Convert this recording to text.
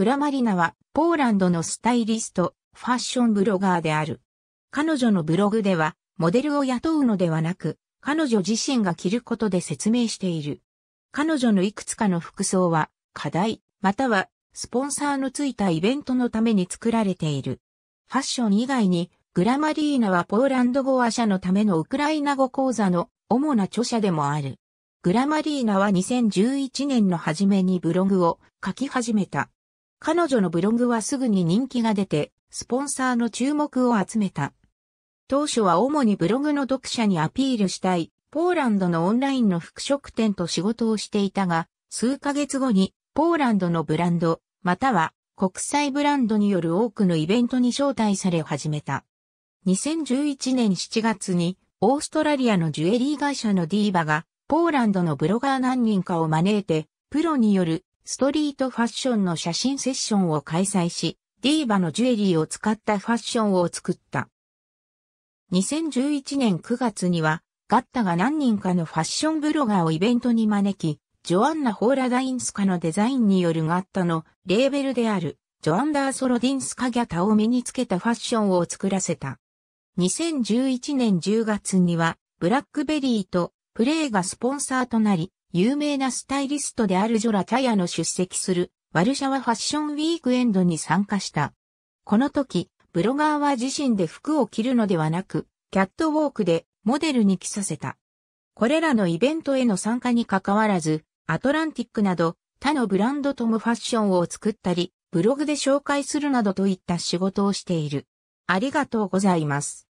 クラマリナはポーランドのスタイリスト、ファッションブロガーである。彼女のブログでは、モデルを雇うのではなく、彼女自身が着ることで説明している。彼女のいくつかの服装は、課題、または、スポンサーのついたイベントのために作られている。ファッション以外に、グラマリーナはポーランド語話者のためのウクライナ語講座の主な著者でもある。グラマリーナは2011年の初めにブログを書き始めた。彼女のブログはすぐに人気が出て、スポンサーの注目を集めた。当初は主にブログの読者にアピールしたい、ポーランドのオンラインの服飾店と仕事をしていたが、数ヶ月後に、ポーランドのブランド、または国際ブランドによる多くのイベントに招待され始めた。2011年7月に、オーストラリアのジュエリー会社のディーバが、ポーランドのブロガー何人かを招いて、プロによるストリートファッションの写真セッションを開催し、ディーバのジュエリーを使ったファッションを作った。2011年9月には、ガッタが何人かのファッションブロガーをイベントに招き、ジョアンナ・ホーラダインスカのデザインによるガッタのレーベルであるジョアンダー・ソロディンスカ・ギャタを身につけたファッションを作らせた。2011年10月にはブラックベリーとプレイがスポンサーとなり、有名なスタイリストであるジョラ・チャヤの出席するワルシャワファッションウィークエンドに参加した。この時、ブロガーは自身で服を着るのではなく、キャットウォークでモデルに着させた。これらのイベントへの参加にかかわらず、アトランティックなど他のブランドともファッションを作ったり、ブログで紹介するなどといった仕事をしている。ありがとうございます。